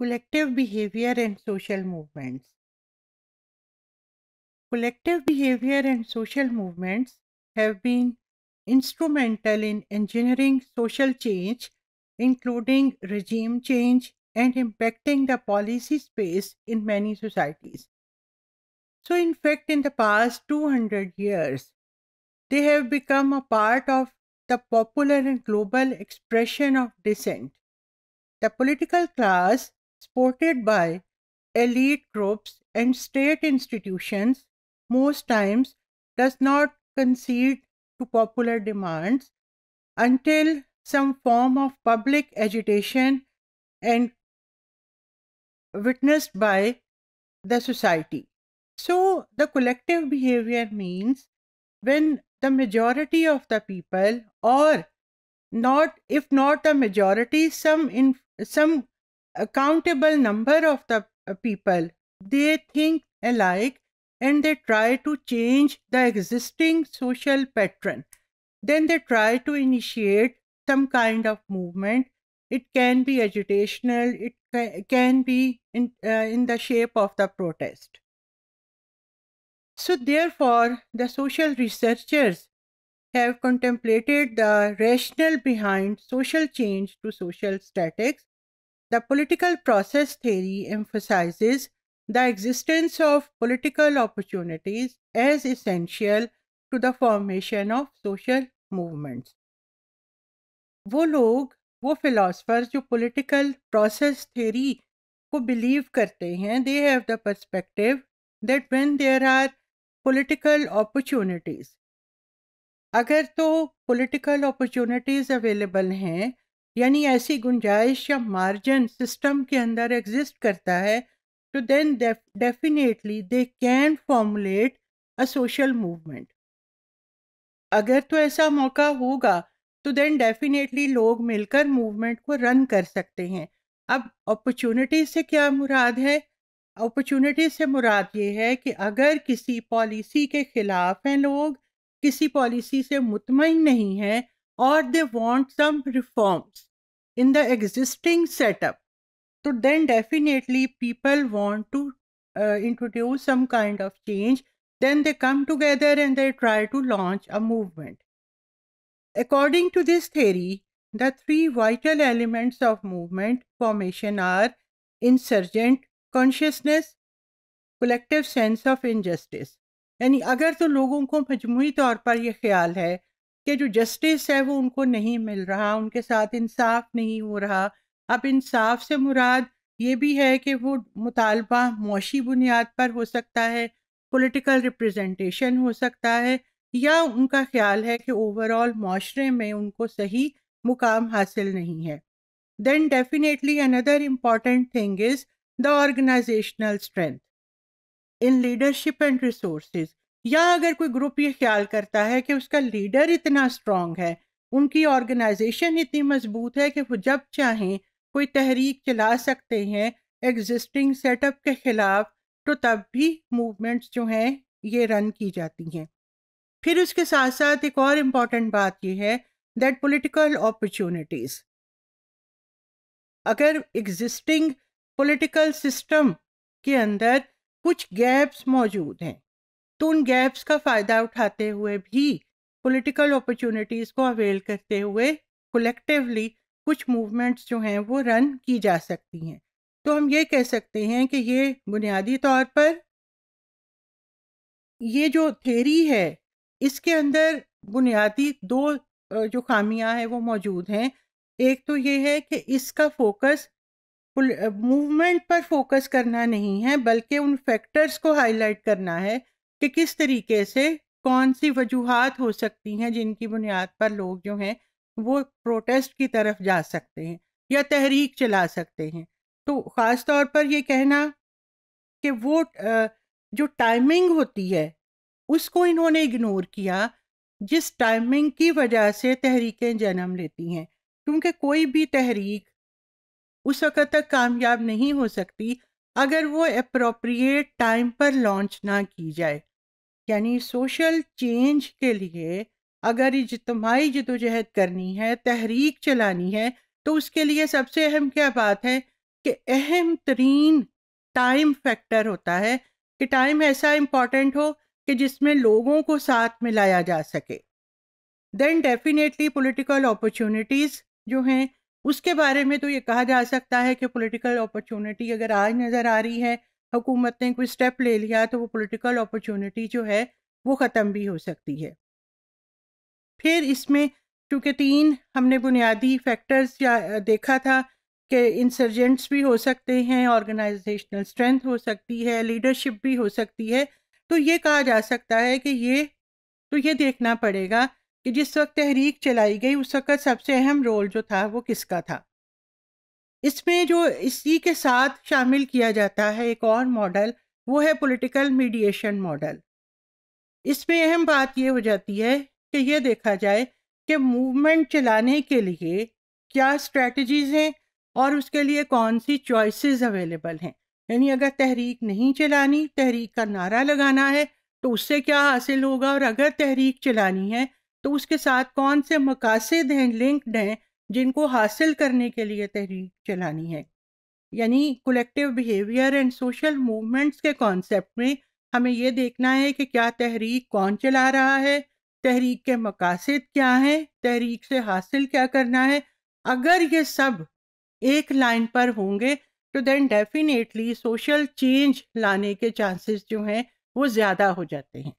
Collective behavior and social movements. Collective behavior and social movements have been instrumental in engineering social change, including regime change and impacting the policy space in many societies. So, in fact, in the past 200 years, they have become a part of the popular and global expression of dissent. The political class supported by elite groups and state institutions, most times does not concede to popular demands until some form of public agitation and witnessed by the society. So, the collective behavior means when the majority of the people, or not, if not the majority, some in some accountable number of the uh, people they think alike and they try to change the existing social pattern then they try to initiate some kind of movement it can be agitational it can be in, uh, in the shape of the protest so therefore the social researchers have contemplated the rationale behind social change to social statics the political process theory emphasizes the existence of political opportunities as essential to the formation of social movements. वो लोग वो philosophers जो political process theory को believe करते हैं they have the perspective that when there are political opportunities अगर तो political opportunities available हैं यानी ऐसी गुंजाइश या मार्जिन सिस्टम के अंदर एग्जिस्ट करता है तो then definitely they can formulate a social movement अगर तो ऐसा मौका होगा तो देन डेफिनेटली लोग मिलकर मूवमेंट को रन कर सकते हैं अब अपॉर्चुनिटी से क्या मुराद है अपॉर्चुनिटी से मुराद ये है कि अगर किसी पॉलिसी के ख़िलाफ़ हैं लोग किसी पॉलिसी से मुतमिन नहीं हैं और they want some reforms in the existing setup so then definitely people want to uh, introduce some kind of change then they come together and they try to launch a movement according to this theory the three vital elements of movement formation are insurgent consciousness collective sense of injustice यानी अगर तो लोगों को मजमू तौर पर यह ख्याल है कि जो जस्टिस है वो उनको नहीं मिल रहा उनके साथ इंसाफ नहीं हो रहा अब इंसाफ से मुराद ये भी है कि वो मुतालबा मुशी बुनियाद पर हो सकता है पॉलिटिकल रिप्रेजेंटेशन हो सकता है या उनका ख्याल है कि ओवरऑल माशरे में उनको सही मुकाम हासिल नहीं है then definitely another important thing is the organisational strength in leadership and resource या अगर कोई ग्रुप ये ख्याल करता है कि उसका लीडर इतना स्ट्रांग है उनकी ऑर्गेनाइजेशन इतनी मजबूत है कि वो जब चाहें कोई तहरीक चला सकते हैं एग्जिस्टिंग सेटअप के खिलाफ तो तब भी मूवमेंट्स जो हैं ये रन की जाती हैं फिर उसके साथ साथ एक और इम्पॉर्टेंट बात यह है दैट पॉलिटिकल अपॉर्चुनिटीज़ अगर एग्जिस्टिंग पॉलिटिकल सिस्टम के अंदर कुछ गैप्स मौजूद हैं तो उन गैप्स का फ़ायदा उठाते हुए भी पॉलिटिकल अपॉर्चुनिटीज़ को अवेल करते हुए कलेक्टिवली कुछ मूवमेंट्स जो हैं वो रन की जा सकती हैं तो हम ये कह सकते हैं कि ये बुनियादी तौर पर ये जो थेरी है इसके अंदर बुनियादी दो जो खामियां हैं वो मौजूद हैं एक तो ये है कि इसका फोकस मूवमेंट पर फोकस करना नहीं है बल्कि उन फैक्टर्स को हाईलाइट करना है कि किस तरीके से कौन सी वजूहत हो सकती हैं जिनकी बुनियाद पर लोग जो हैं वो प्रोटेस्ट की तरफ जा सकते हैं या तहरीक चला सकते हैं तो ख़ास तौर पर ये कहना कि वो जो टाइमिंग होती है उसको इन्होंने इग्नोर किया जिस टाइमिंग की वजह से तहरीकें जन्म लेती हैं क्योंकि कोई भी तहरीक उस वक़्त तक कामयाब नहीं हो सकती अगर वो अप्रोप्रिएट टाइम पर लॉन्च ना की जाए यानी सोशल चेंज के लिए अगर इजमाही जदोजहद करनी है तहरीक चलानी है तो उसके लिए सबसे अहम क्या बात है कि अहम तरीन टाइम फैक्टर होता है कि टाइम ऐसा इम्पॉर्टेंट हो कि जिसमें लोगों को साथ में लाया जा सके देन डेफिनेटली पॉलिटिकल अपॉर्चुनिटीज़ जो हैं उसके बारे में तो ये कहा जा सकता है कि पॉलिटिकल अपॉर्चुनिटी अगर आज नज़र आ रही है हुकूमत ने कोई स्टेप ले लिया तो वो पॉलिटिकल अपॉर्चुनिटी जो है वो ख़त्म भी हो सकती है फिर इसमें चूँकि तीन हमने बुनियादी फैक्टर्स या देखा था कि इंसर्जेंट्स भी हो सकते हैं ऑर्गेनाइजेशनल स्ट्रेंथ हो सकती है लीडरशिप भी हो सकती है तो ये कहा जा सकता है कि ये तो ये देखना पड़ेगा कि जिस वक्त तहरीक चलाई गई उस वक्त सबसे अहम रोल जो था वो किसका था इसमें जो इसी के साथ शामिल किया जाता है एक और मॉडल वो है पॉलिटिकल मीडिएशन मॉडल इसमें अहम बात ये हो जाती है कि ये देखा जाए कि मूवमेंट चलाने के लिए क्या स्ट्रेटजीज़ हैं और उसके लिए कौन सी चॉइसेस अवेलेबल हैं यानी अगर तहरीक नहीं चलानी तहरीक का नारा लगाना है तो उससे क्या हासिल होगा और अगर तहरीक चलानी है तो उसके साथ कौन से मकासद हैं लिंक्ड हैं जिनको हासिल करने के लिए तहरीक चलानी है यानी collective behaviour and social movements के कॉन्सेप्ट में हमें ये देखना है कि क्या तहरीक कौन चला रहा है तहरीक के मकासद क्या हैं तहरीक से हासिल क्या करना है अगर ये सब एक लाइन पर होंगे तो देन डेफिनेटली सोशल चेंज लाने के चांसेस जो हैं वो ज़्यादा हो जाते हैं